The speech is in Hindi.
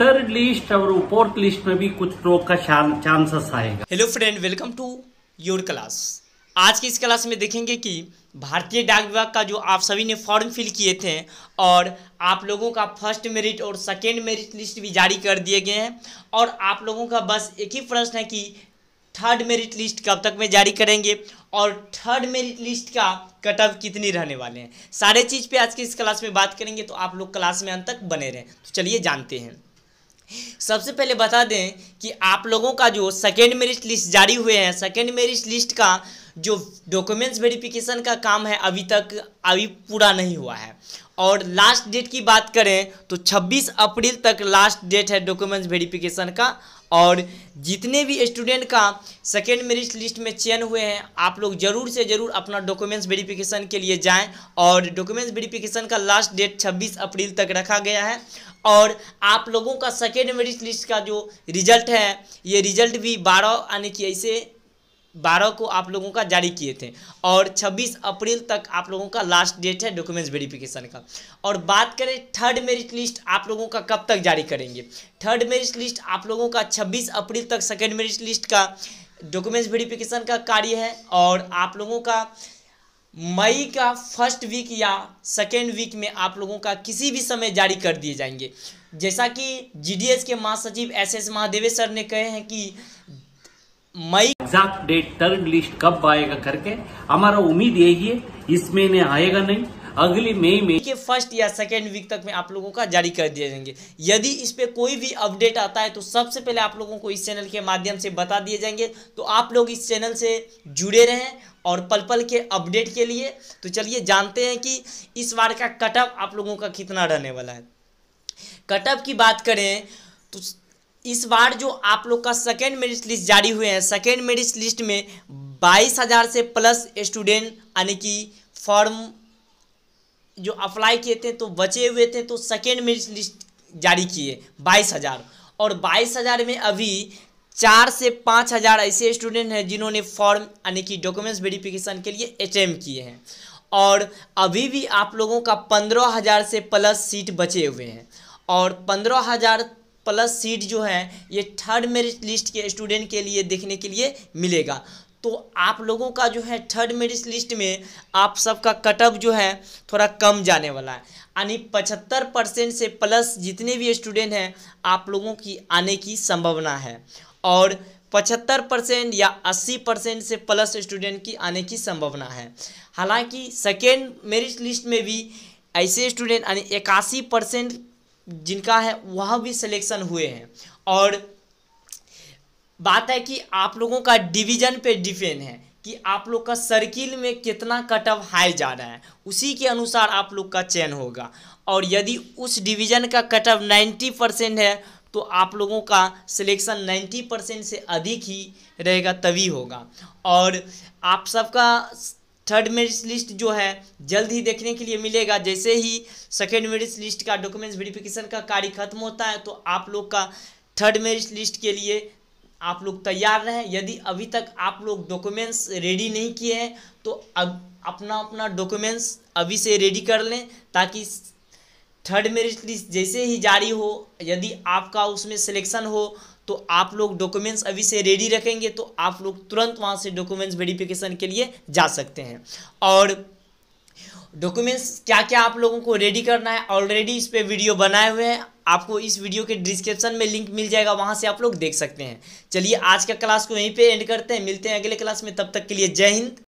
थर्ड लिस्ट और फोर्थ लिस्ट में भी कुछ रोग का चांसेस आएगा hello friend welcome to your class आज की इस क्लास में देखेंगे कि भारतीय डाक विभाग का जो आप सभी ने फॉर्म फिल किए थे और आप लोगों का फर्स्ट मेरिट और सेकेंड मेरिट लिस्ट भी जारी कर दिए गए हैं और आप लोगों का बस एक ही प्रश्न है कि थर्ड मेरिट लिस्ट कब तक में जारी करेंगे और थर्ड मेरिट लिस्ट का कट ऑफ कितनी रहने वाले हैं सारे चीज़ पे आज की इस क्लास में बात करेंगे तो आप लोग क्लास में अंत तक बने रहें तो चलिए जानते हैं सबसे पहले बता दें कि आप लोगों का जो सेकेंड मेरिट लिस्ट जारी हुए हैं सेकेंड मेरिट लिस्ट का जो डॉक्यूमेंट्स वेरिफिकेशन का काम है अभी तक अभी पूरा नहीं हुआ है और लास्ट डेट की बात करें तो 26 अप्रैल तक लास्ट डेट है डॉक्यूमेंट्स वेरिफिकेशन का और जितने भी स्टूडेंट का सेकेंड मेरिट लिस्ट में चयन हुए हैं आप लोग ज़रूर से ज़रूर अपना डॉक्यूमेंट्स वेरिफिकेशन के लिए जाएं और डॉक्यूमेंट्स वेरिफिकेशन का लास्ट डेट 26 अप्रैल तक रखा गया है और आप लोगों का सेकेंड मेरिट लिस्ट का जो रिजल्ट है ये रिजल्ट भी बारह यानी कि ऐसे बारह को आप लोगों का जारी किए थे और छब्बीस अप्रैल तक आप लोगों का लास्ट डेट है डॉक्यूमेंट्स वेरिफिकेशन का और बात करें थर्ड मेरिट लिस्ट आप लोगों का कब तक जारी करेंगे थर्ड मेरिट लिस्ट आप लोगों का छब्बीस अप्रैल तक सेकेंड मेरिट लिस्ट का डॉक्यूमेंट्स वेरिफिकेशन का कार्य है और आप लोगों का मई का फर्स्ट वीक या सेकेंड वीक में आप लोगों का किसी भी समय जारी कर दिए जाएंगे जैसा कि जीडीएस के महासचिव एस एस महादेवे सर ने कहे हैं कि मई एग्जैक्ट डेट टर्म लिस्ट कब आएगा करके हमारा उम्मीद यही है इस महीने आएगा नहीं अगली मई में के फर्स्ट या सेकेंड वीक तक में आप लोगों का जारी कर दिया जाएंगे यदि इस पे कोई भी अपडेट आता है तो सबसे पहले आप लोगों को इस चैनल के माध्यम से बता दिए जाएंगे तो आप लोग इस चैनल से जुड़े रहें और पल पल के अपडेट के लिए तो चलिए जानते हैं कि इस बार का कटअप आप लोगों का कितना रहने वाला है कटअप की बात करें तो इस बार जो आप लोग का सेकेंड मेरिट लिस्ट जारी हुए हैं सेकेंड मेरिट लिस्ट में बाईस हज़ार से प्लस स्टूडेंट यानी कि फॉर्म जो अप्लाई किए थे तो बचे हुए थे तो सेकेंड मेरिट लिस्ट जारी किए बाईस हज़ार और बाईस हज़ार में अभी चार से पाँच हज़ार ऐसे स्टूडेंट हैं जिन्होंने फॉर्म यानी कि डॉक्यूमेंट्स वेरीफिकेशन के लिए अटैम्प किए हैं और अभी भी आप लोगों का पंद्रह हज़ार से प्लस सीट बचे हुए हैं और पंद्रह हज़ार प्लस सीट जो है ये थर्ड मेरिट लिस्ट के स्टूडेंट के लिए देखने के लिए मिलेगा तो आप लोगों का जो है थर्ड मेरिट लिस्ट में आप सबका कटअप जो है थोड़ा कम जाने वाला है यानी पचहत्तर परसेंट से प्लस जितने भी स्टूडेंट हैं आप लोगों की आने की संभावना है और पचहत्तर परसेंट या अस्सी परसेंट से प्लस स्टूडेंट की आने की संभावना है हालांकि सेकेंड मेरिट लिस्ट में भी ऐसे स्टूडेंट यानी इक्यासी परसेंट जिनका है वह भी सिलेक्शन हुए हैं और बात है कि आप लोगों का डिवीजन पे डिपेंड है कि आप लोग का सर्किल में कितना कट ऑफ हाई जा रहा है उसी के अनुसार आप लोग का चयन होगा और यदि उस डिवीजन का कट ऑफ नाइन्टी परसेंट है तो आप लोगों का सिलेक्शन नाइन्टी परसेंट से अधिक ही रहेगा तभी होगा और आप सबका थर्ड मेरिट लिस्ट जो है जल्द ही देखने के लिए मिलेगा जैसे ही सेकेंड मेरिट लिस्ट का डॉक्यूमेंट्स वेरिफिकेशन का कार्य खत्म होता है तो आप लोग का थर्ड मेरिट लिस्ट के लिए आप लोग तैयार रहें यदि अभी तक आप लोग डॉक्यूमेंट्स रेडी नहीं किए हैं तो अब अपना अपना डॉक्यूमेंट्स अभी से रेडी कर लें ताकि थर्ड मेरिट लिस्ट जैसे ही जारी हो यदि आपका उसमें सिलेक्शन हो तो आप लोग डॉक्यूमेंट्स अभी से रेडी रखेंगे तो आप लोग तुरंत वहाँ से डॉक्यूमेंट्स वेरीफिकेशन के लिए जा सकते हैं और डॉक्यूमेंट्स क्या क्या आप लोगों को रेडी करना है ऑलरेडी इस पर वीडियो बनाए हुए हैं आपको इस वीडियो के डिस्क्रिप्शन में लिंक मिल जाएगा वहाँ से आप लोग देख सकते हैं चलिए आज का क्लास को यहीं पर एंड करते हैं मिलते हैं अगले क्लास में तब तक के लिए जय हिंद